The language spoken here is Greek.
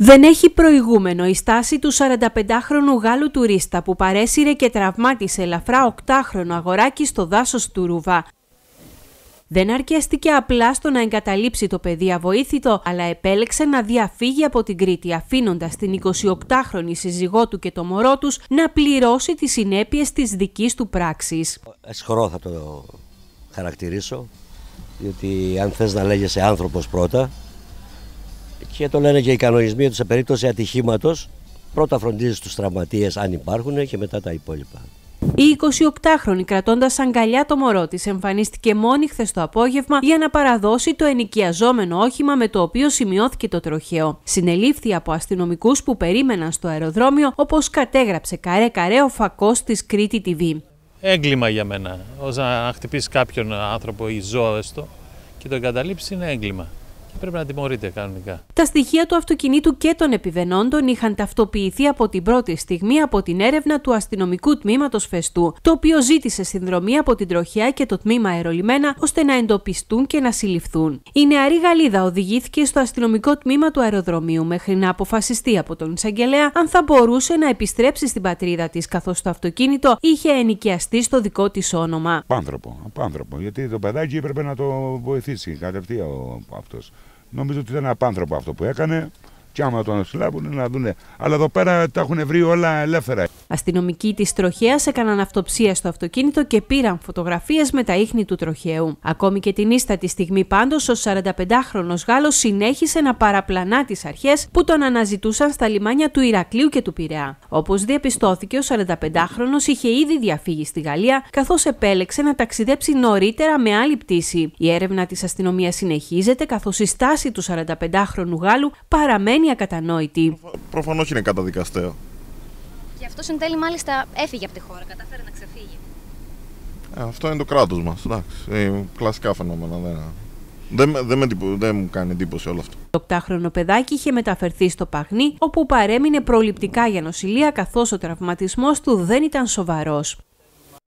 Δεν έχει προηγούμενο η στάση του 45χρονου Γάλλου τουρίστα που παρέσυρε και τραυμάτισε ελαφρά 8χρονο αγοράκι στο δάσος του Ρουβά. Δεν αρκέστηκε απλά στο να εγκαταλείψει το παιδί αβοήθητο, αλλά επέλεξε να διαφύγει από την Κρήτη, αφήνοντας την 28χρονη σύζυγό του και το μωρό τους να πληρώσει τις συνέπειες της δικής του πράξης. Εσχρό θα το χαρακτηρίσω, διότι αν θες να λέγεσαι άνθρωπος πρώτα, και το λένε και οι κανονισμοί ότι σε περίπτωση ατυχήματος πρώτα φροντίζεις τους τραυματίες αν υπάρχουν και μετά τα υπόλοιπα. Η 28χρονη κρατώντας αγκαλιά το μωρό της εμφανίστηκε μόνη χθες το απόγευμα για να παραδώσει το ενοικιαζόμενο όχημα με το οποίο σημειώθηκε το τροχαίο. Συνελήφθη από αστυνομικούς που περίμεναν στο αεροδρόμιο, όπως κατέγραψε καρέ-καρέ ο φακός της Κρήτη TV. Έγκλημα για μένα. Όταν χτυπήσει κάποιον άνθρωπο ή ζώο και τον καταλήψει είναι έγκλημα πρέπει να τιμωρείται κανονικά. Τα στοιχεία του αυτοκινήτου και των επιβενόντων είχαν ταυτοποιηθεί από την πρώτη στιγμή από την έρευνα του αστυνομικού τμήματος Φεστού, το οποίο ζήτησε συνδρομή από την τροχιά και το τμήμα αερολιμένα ώστε να εντοπιστούν και να συλληφθούν. Η νεαρή Γαλλίδα οδηγήθηκε στο αστυνομικό τμήμα του αεροδρομίου μέχρι να αποφασιστεί από τον εισαγγελέα αν θα μπορούσε να επιστρέψει στην πατρίδα της, καθώς το αυτοκίνητο είχε ενοικιαστεί στο δικό της όνομα. Πάνθρωπο, απάνθρωπο, γιατί το παιδάκι έπρεπε να το βοηθήσει κατευθείαν αυτός. Νομίζω ότι ήταν απάνθρωπο αυτό που έκανε. Και άμα τον συλλάβουν να Αλλά εδώ πέρα τα έχουν βρει όλα ελεύθερα. Αστυνομικοί της τροχέας έκαναν αυτοψία στο αυτοκίνητο και πήραν φωτογραφίες με τα ίχνη του τροχαίου. Ακόμη και την ίστατη στιγμή πάντως, ο 45χρονο Γάλλος συνέχισε να παραπλανά τις αρχές που τον αναζητούσαν στα λιμάνια του Ηρακλείου και του Πειραιά. Όπως διαπιστώθηκε, ο 45χρονο είχε ήδη διαφύγει στη Γαλλία, καθώς επέλεξε να ταξιδέψει νωρίτερα με άλλη πτήση. Η έρευνα της αστυνομίας συνεχίζεται, καθώς η στάση του 45χρονου Γάλλου παραμένει είναι η Προφα... Προφανώς είναι καταδικαστέο. Και αυτό εν τέλει μάλιστα έφυγε από τη χώρα, κατάφερε να ξεφύγει. Ε, αυτό είναι το κράτος μας. Ε, κλασικά φαινόμενα. Δεν, ναι. δεν, δεν, με, δεν μου κάνει εντύπωση όλο αυτό. Το οκτάχρονο παιδάκι είχε μεταφερθεί στο Παγνί, όπου παρέμεινε προληπτικά για νοσηλεία, καθώς ο τραυματισμός του δεν ήταν σοβαρός.